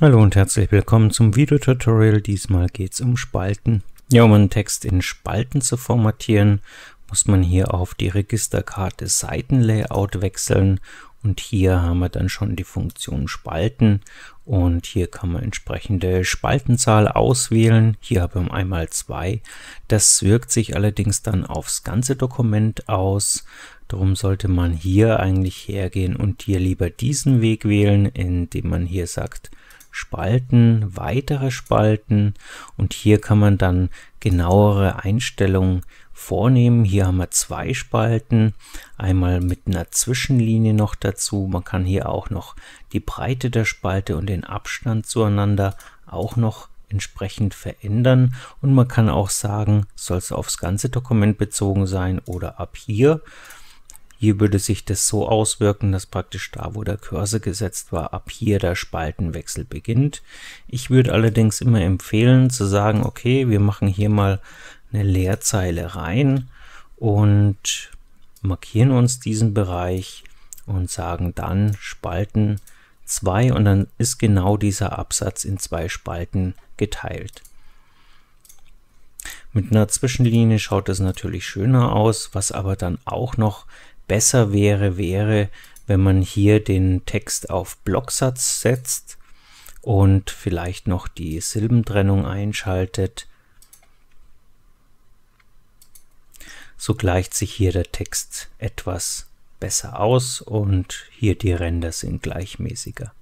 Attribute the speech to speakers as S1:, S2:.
S1: Hallo und herzlich willkommen zum Videotutorial. Diesmal geht es um Spalten. Ja, um einen Text in Spalten zu formatieren, muss man hier auf die Registerkarte Seitenlayout wechseln und hier haben wir dann schon die Funktion Spalten und hier kann man entsprechende Spaltenzahl auswählen. Hier haben wir einmal zwei. Das wirkt sich allerdings dann aufs ganze Dokument aus. Darum sollte man hier eigentlich hergehen und hier lieber diesen Weg wählen, indem man hier sagt Spalten, weitere Spalten und hier kann man dann genauere Einstellungen vornehmen. Hier haben wir zwei Spalten, einmal mit einer Zwischenlinie noch dazu. Man kann hier auch noch die Breite der Spalte und den Abstand zueinander auch noch entsprechend verändern und man kann auch sagen, soll es aufs ganze Dokument bezogen sein oder ab hier hier würde sich das so auswirken, dass praktisch da, wo der Cursor gesetzt war, ab hier der Spaltenwechsel beginnt. Ich würde allerdings immer empfehlen zu sagen, okay, wir machen hier mal eine Leerzeile rein und markieren uns diesen Bereich und sagen dann Spalten 2 und dann ist genau dieser Absatz in zwei Spalten geteilt. Mit einer Zwischenlinie schaut es natürlich schöner aus, was aber dann auch noch Besser wäre, wäre, wenn man hier den Text auf Blocksatz setzt und vielleicht noch die Silbentrennung einschaltet. So gleicht sich hier der Text etwas besser aus und hier die Ränder sind gleichmäßiger.